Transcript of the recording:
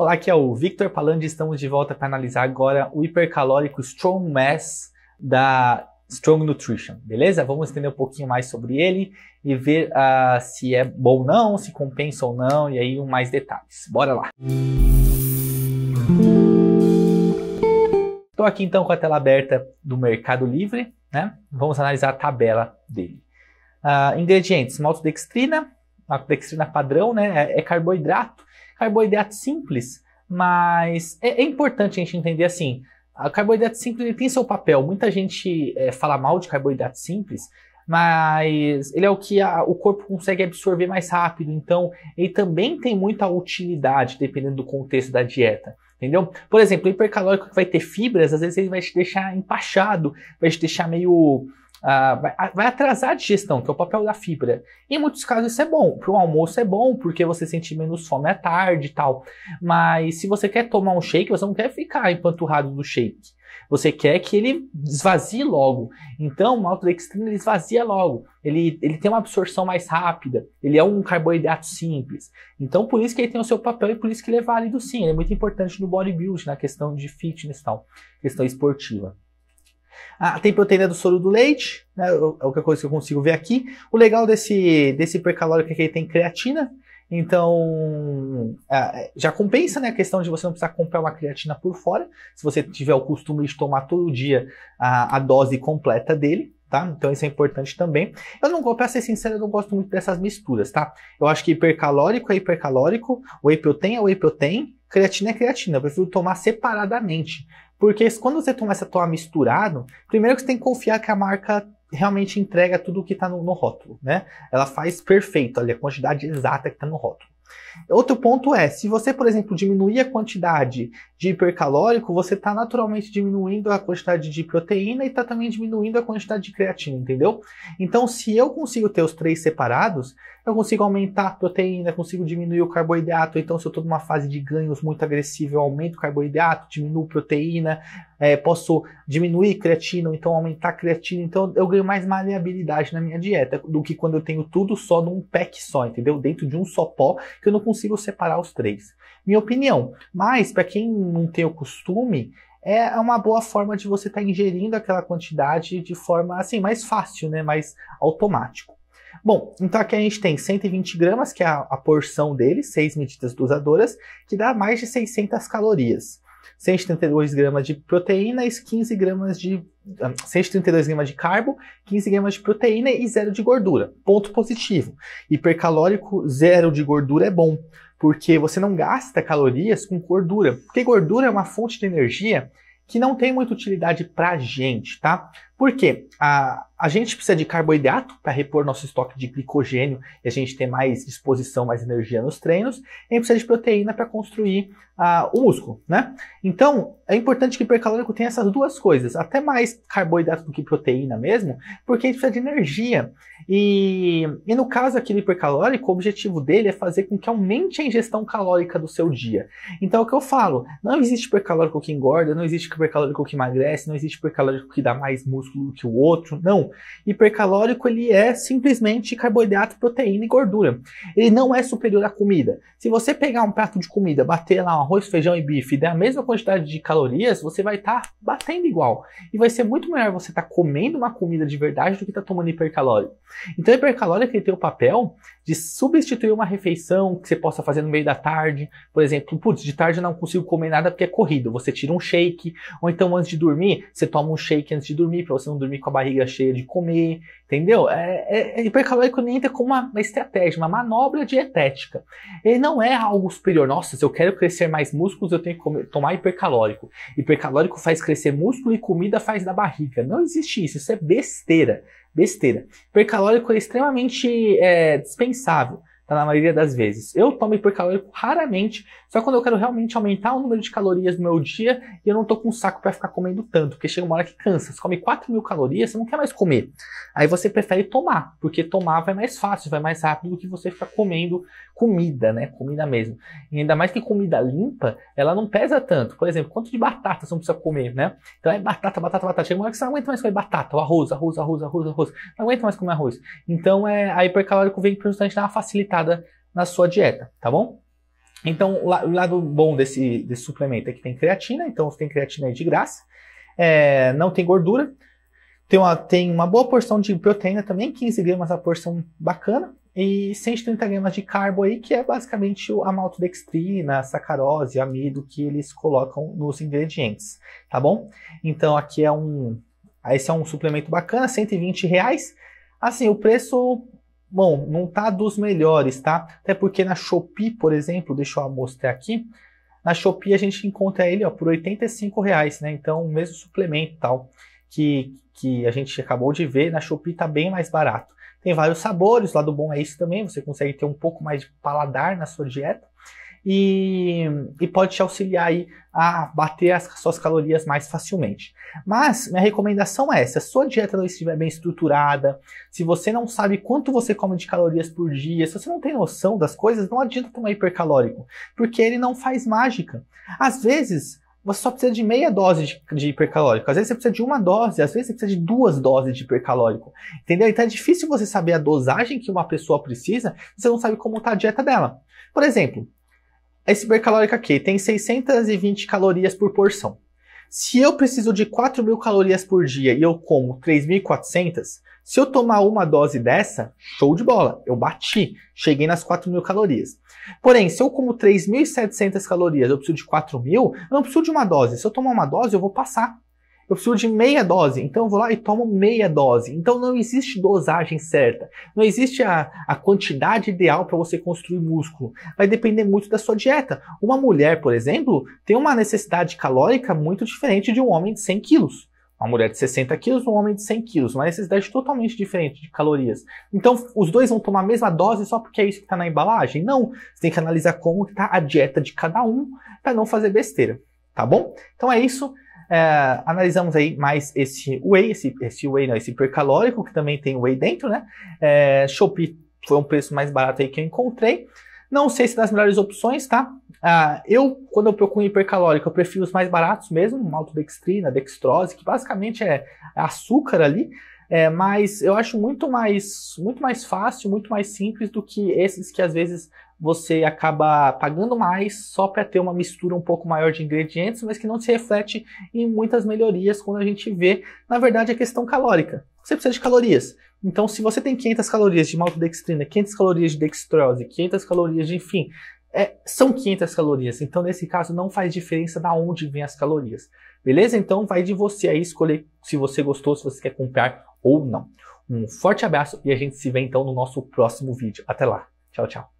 Olá, aqui é o Victor Palandi estamos de volta para analisar agora o hipercalórico Strong Mass da Strong Nutrition, beleza? Vamos entender um pouquinho mais sobre ele e ver uh, se é bom ou não, se compensa ou não, e aí um mais detalhes. Bora lá! Estou aqui então com a tela aberta do Mercado Livre, né? Vamos analisar a tabela dele. Uh, ingredientes: maltodextrina, maltodextrina padrão, né? É, é carboidrato Carboidrato simples, mas é, é importante a gente entender assim, a carboidrato simples tem seu papel. Muita gente é, fala mal de carboidrato simples, mas ele é o que a, o corpo consegue absorver mais rápido. Então, ele também tem muita utilidade, dependendo do contexto da dieta. Entendeu? Por exemplo, o hipercalórico que vai ter fibras, às vezes ele vai te deixar empachado, vai te deixar meio Uh, vai, ah, vai, atrasar a digestão, que é o papel da fibra. Em muitos casos isso é bom. Para o almoço é bom, porque você sente menos fome à tarde e tal. Mas se você quer tomar um shake, você não quer ficar empanturrado do shake. Você quer que ele esvazie logo. Então, o maltodextrina ele esvazia logo. Ele, ele tem uma absorção mais rápida. Ele é um carboidrato simples. Então, por isso que ele tem o seu papel e por isso que ele é válido sim. Ele é muito importante no bodybuilding, na questão de fitness e tal. Questão esportiva. Ah, tem proteína do soro do leite, né? É a única coisa que eu consigo ver aqui. O legal desse, desse hipercalórico é que ele tem creatina. Então, ah, já compensa né, a questão de você não precisar comprar uma creatina por fora, se você tiver o costume de tomar todo dia a, a dose completa dele. Tá? Então isso é importante também. Eu não, pra ser sincero, eu não gosto muito dessas misturas, tá? Eu acho que hipercalórico é hipercalórico, whey protein é whey protein, creatina é creatina. Eu prefiro tomar separadamente. Porque quando você toma essa toa misturado, primeiro que você tem que confiar que a marca realmente entrega tudo o que está no, no, rótulo, né? Ela faz perfeito ali a quantidade exata que está no rótulo. Outro ponto é, se você, por exemplo, diminuir a quantidade de hipercalórico, você está naturalmente diminuindo a quantidade de proteína e está também diminuindo a quantidade de creatina, entendeu? Então, se eu consigo ter os três separados, eu consigo aumentar a proteína, consigo diminuir o carboidrato. Então, se eu estou numa fase de ganhos muito agressiva, eu aumento o carboidrato, diminuo proteína, é, posso diminuir creatina, ou então aumentar creatina, então eu ganho mais maleabilidade na minha dieta do que quando eu tenho tudo só num pack só, entendeu? Dentro de um só pó, que eu não consigo separar os três. Minha opinião. Mas, para quem não tem o costume, é, é uma boa forma de você estar tá ingerindo aquela quantidade de forma assim, mais fácil, né? Mais automático. Bom, então aqui a gente tem 120 gramas, que é a, a porção dele, seis medidas dosadoras, que dá mais de 600 calorias. 132 gramas de proteínas, 15 gramas de 132 ah, gramas de carbo, 15 gramas de proteína e zero de gordura. Ponto positivo. Hipercalórico, zero de gordura é bom, porque você não gasta calorias com gordura. Porque gordura é uma fonte de energia que não tem muita utilidade pra gente, tá? Por quê? A, a gente precisa de carboidrato para repor nosso estoque de glicogênio e a gente ter mais disposição, mais energia nos treinos, e a gente precisa de proteína para construir o músculo, né? Então, é importante que o hipercalórico tenha essas duas coisas, até mais carboidrato do que proteína mesmo, porque a gente precisa de energia. E, e no caso aqui do hipercalórico, o objetivo dele é fazer com que aumente a ingestão calórica do seu dia. Então, é o que eu falo, não existe hipercalórico que engorda, não existe hipercalórico que emagrece, não existe hipercalórico que dá mais músculo músculo que o outro. Não. Hipercalórico ele é simplesmente carboidrato, proteína e gordura. Ele não é superior à comida. Se você pegar um prato de comida, bater lá um arroz, feijão e bife e der a mesma quantidade de calorias, você vai estar tá batendo igual. E vai ser muito melhor você estar tá comendo uma comida de verdade do que estar tá tomando hipercalórico. Então, hipercalórico ele tem o papel de substituir uma refeição que você possa fazer no meio da tarde. Por exemplo, putz, de tarde eu não consigo comer nada porque é corrido. Você tira um shake, ou então antes de dormir, você toma um shake antes de dormir para você não dormir com a barriga cheia de comer, entendeu? É, é, é hipercalórico nem entra como uma, uma, estratégia, uma manobra dietética. Ele não é algo superior. Nossa, se eu quero crescer mais músculos, eu tenho que comer, tomar hipercalórico. Hipercalórico faz crescer músculo e comida faz da barriga. Não existe isso, isso é besteira. Besteira. Hipercalórico é extremamente é, dispensável tá? na maioria das vezes. Eu tomo hipercalórico raramente, só quando eu quero realmente aumentar o número de calorias no meu dia e eu não tô com saco para ficar comendo tanto, porque chega uma hora que cansa. Você come 4 mil calorias, você não quer mais comer. Aí você prefere tomar, porque tomar vai mais fácil, vai mais rápido do que você ficar comendo comida, né? Comida mesmo. E ainda mais que comida limpa, ela não pesa tanto. Por exemplo, quanto de batata você não precisa comer, né? Então é batata, batata, batata. Chega uma hora que você não aguenta mais comer batata, o arroz, arroz, arroz, arroz, arroz. Não aguenta mais comer arroz. Então é, a hipercalórico vem justamente dar uma facilitada na sua dieta, tá bom? Então, o lado bom desse, desse suplemento é que tem creatina, então você tem creatina aí de graça. É, não tem gordura, tem uma, tem uma boa porção de proteína também, 15 gramas a porção bacana e 130 gramas de carbo aí, que é basicamente a maltodextrina, a sacarose, amido que eles colocam nos ingredientes, tá bom? Então aqui é um, esse é um suplemento bacana, 120 reais. Assim, o preço, bom, não tá dos melhores, tá? Até porque na Shopee, por exemplo, deixa eu mostrar aqui, na Shopee a gente encontra ele ó, por 85 reais, né? Então o mesmo suplemento tal que, que a gente acabou de ver, na Shopee tá bem mais barato. Tem vários sabores, o lado bom é isso também, você consegue ter um pouco mais de paladar na sua dieta. E, e, pode te auxiliar aí a bater as suas calorias mais facilmente. Mas minha recomendação é: se a sua dieta não estiver bem estruturada, se você não sabe quanto você come de calorias por dia, se você não tem noção das coisas, não adianta tomar hipercalórico, porque ele não faz mágica. Às vezes, você só precisa de meia dose de, de, hipercalórico. Às vezes você precisa de uma dose, às vezes você precisa de duas doses de hipercalórico. Entendeu? Então é difícil você saber a dosagem que uma pessoa precisa se você não sabe como está a dieta dela. Por exemplo, esse hipercalórico aqui tem 620 calorias por porção. Se eu preciso de 4.000 calorias por dia e eu como 3.400, se eu tomar uma dose dessa, show de bola, eu bati, cheguei nas 4.000 calorias. Porém, se eu como 3.700 calorias, eu preciso de 4.000, eu não preciso de uma dose. Se eu tomar uma dose, eu vou passar. Eu preciso de meia dose, então eu vou lá e tomo meia dose. Então não existe dosagem certa, não existe a, a quantidade ideal para você construir músculo. Vai depender muito da sua dieta. Uma mulher, por exemplo, tem uma necessidade calórica muito diferente de um homem de 100 quilos. Uma mulher de 60 quilos, um homem de 100 quilos. Uma necessidade totalmente diferente de calorias. Então, os dois vão tomar a mesma dose só porque é isso que está na embalagem? Não. Você tem que analisar como está a dieta de cada um para não fazer besteira. Tá bom? Então é isso. É, analisamos aí mais esse whey, esse, esse whey não, esse hipercalórico, que também tem whey dentro, né? É, Shopee foi um preço mais barato aí que eu encontrei. Não sei se é das melhores opções, tá? Ah, eu, quando eu procuro hipercalórico, eu prefiro os mais baratos mesmo, maltodextrina, dextrose, que basicamente é açúcar ali. É, mas eu acho muito mais, muito mais fácil, muito mais simples do que esses que às vezes você acaba pagando mais só para ter uma mistura um pouco maior de ingredientes, mas que não se reflete em muitas melhorias quando a gente vê, na verdade, a é questão calórica. Você precisa de calorias. Então, se você tem 500 calorias de maltodextrina, 500 calorias de dextrose, 500 calorias de, enfim, é, são 500 calorias. Então, nesse caso, não faz diferença da onde vêm as calorias. Beleza? Então, vai de você aí escolher se você gostou, se você quer comprar ou não. Um forte abraço e a gente se vê então no nosso próximo vídeo. Até lá. Tchau, tchau.